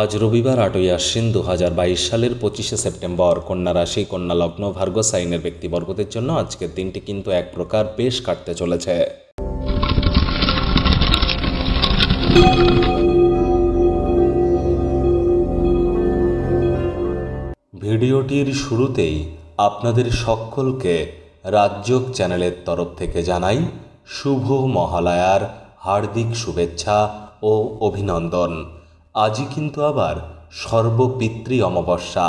আজ রবিবার আটই আশ্বিন দু হাজার বাইশ সালের পঁচিশে সেপ্টেম্বর কন্যা রাশি কন্যা লগ্ন ভার্গ সাইনের ব্যক্তিবর্গদের জন্য আজকের দিনটি কিন্তু এক প্রকার বেশ কাটতে চলেছে ভিডিওটির শুরুতেই আপনাদের সকলকে রাজ্যক চ্যানেলের তরফ থেকে জানাই শুভ মহালয়ার হার্দিক শুভেচ্ছা ও অভিনন্দন আজই কিন্তু আবার সর্বপিতৃ অমাবস্যা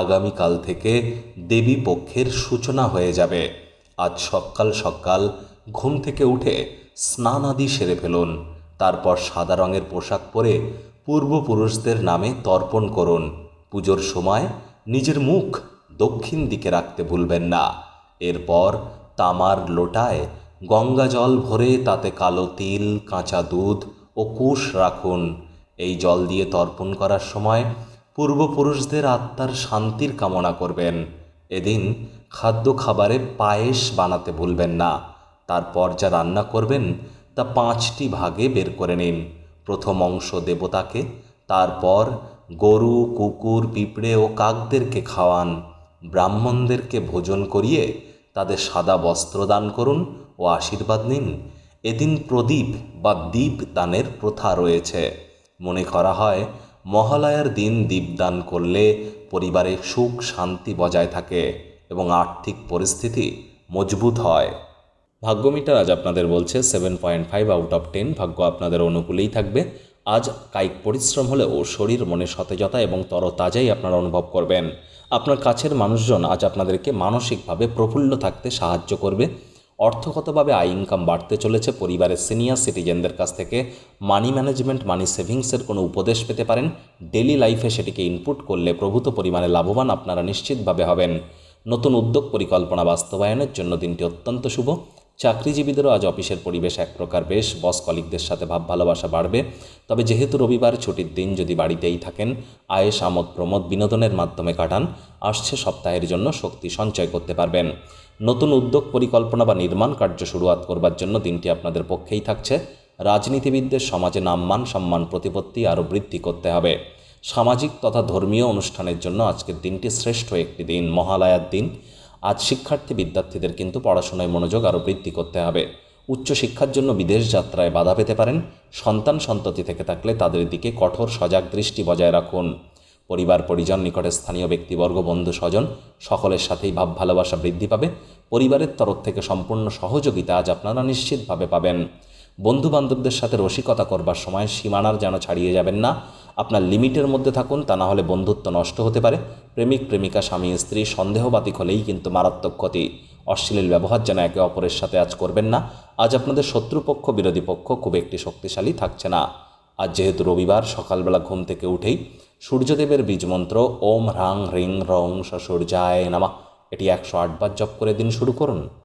আগামীকাল থেকে দেবী পক্ষের সূচনা হয়ে যাবে আজ সকাল সকাল ঘুম থেকে উঠে স্নান আদি সেরে ফেলুন তারপর সাদা রঙের পোশাক পরে পূর্বপুরুষদের নামে তর্পণ করুন পুজোর সময় নিজের মুখ দক্ষিণ দিকে রাখতে ভুলবেন না এরপর তামার লোটায় গঙ্গা জল ভরে তাতে কালো তিল কাঁচা দুধ ও কুশ রাখুন এই জল দিয়ে তর্পণ করার সময় পূর্বপুরুষদের আত্মার শান্তির কামনা করবেন এদিন খাদ্য খাবারে পায়েস বানাতে ভুলবেন না তারপর যা রান্না করবেন তা পাঁচটি ভাগে বের করে নিন প্রথম অংশ দেবতাকে তারপর গরু কুকুর পিঁপড়ে ও কাকদেরকে খাওয়ান ব্রাহ্মণদেরকে ভোজন করিয়ে তাদের সাদা বস্ত্র দান করুন ও আশীর্বাদ নিন এদিন প্রদীপ বা দ্বীপ দানের প্রথা রয়েছে মনে করা হয় মহালয়ার দিন দীপদান করলে পরিবারে সুখ শান্তি বজায় থাকে এবং আর্থিক পরিস্থিতি মজবুত হয় ভাগ্য মিটার আজ আপনাদের বলছে seven point five out of ten ভাগ্য আপনাদের অনুকূলেই থাকবে আজ কায়িক পরিশ্রম হলেও শরীর মনে সতেজতা এবং তরতাজাই আপনারা অনুভব করবেন আপনার কাছের মানুষজন আজ আপনাদেরকে মানসিকভাবে প্রফুল্ল থাকতে সাহায্য করবে অর্থগতভাবে আয় ইনকাম বাড়তে চলেছে পরিবারের সিনিয়র সিটিজেনদের কাছ থেকে মানি ম্যানেজমেন্ট মানি সেভিংসের কোনো উপদেশ পেতে পারেন ডেলি লাইফে সেটিকে ইনপুট করলে প্রভূত পরিমাণে লাভবান আপনারা নিশ্চিতভাবে হবেন নতুন উদ্যোগ পরিকল্পনা বাস্তবায়নের জন্য দিনটি অত্যন্ত শুভ চাকরিজীবীদেরও আজ অফিসের পরিবেশ এক প্রকার বেশ বস কলিকদের সাথে ভাব ভালোবাসা বাড়বে তবে যেহেতু রবিবার ছুটির দিন যদি বাড়িতেই থাকেন আয়েস আমোদ প্রমোদ বিনোদনের মাধ্যমে কাটান আসছে সপ্তাহের জন্য শক্তি সঞ্চয় করতে পারবেন নতুন উদ্যোগ পরিকল্পনা বা নির্মাণ কার্য শুরুয়াত করবার জন্য দিনটি আপনাদের পক্ষেই থাকছে রাজনীতিবিদদের সমাজে নামমান সম্মান প্রতিপত্তি আরও বৃদ্ধি করতে হবে সামাজিক তথা ধর্মীয় অনুষ্ঠানের জন্য আজকের দিনটি শ্রেষ্ঠ একটি দিন মহালয়ার দিন আজ শিক্ষার্থী বিদ্যার্থীদের কিন্তু পড়াশোনায় মনোযোগ আরও বৃদ্ধি করতে হবে উচ্চশিক্ষার জন্য বিদেশ যাত্রায় বাধা পেতে পারেন সন্তান সন্ততি থেকে থাকলে তাদের দিকে কঠোর সজাগ দৃষ্টি বজায় রাখুন পরিবার পরিজন নিকটে স্থানীয় ব্যক্তিবর্গ বন্ধু স্বজন সকলের সাথেই ভাব ভালোবাসা বৃদ্ধি পাবে পরিবারের তরফ থেকে সম্পূর্ণ সহযোগিতা আজ আপনারা নিশ্চিতভাবে পাবেন বন্ধু বান্ধবদের সাথে রসিকতা করবার সময় সীমানার যেন ছাড়িয়ে যাবেন না আপনার লিমিটের মধ্যে থাকুন তা না হলে বন্ধুত্ব নষ্ট হতে পারে প্রেমিক প্রেমিকা স্বামী স্ত্রী সন্দেহবাতিক হলেই কিন্তু মারাত্মক ক্ষতি অশ্লীল ব্যবহার যেন একে অপরের সাথে আজ করবেন না আজ আপনাদের শত্রুপক্ষ বিরোধী পক্ষ খুব একটি শক্তিশালী থাকছে না আজ যেহেতু রবিবার সকালবেলা ঘুম থেকে উঠেই সূর্যদেবের বীজমন্ত্র ওম হ্রাং হ্রিং রং যায় নামা এটি একশো আটবার জপ করে দিন শুরু করুন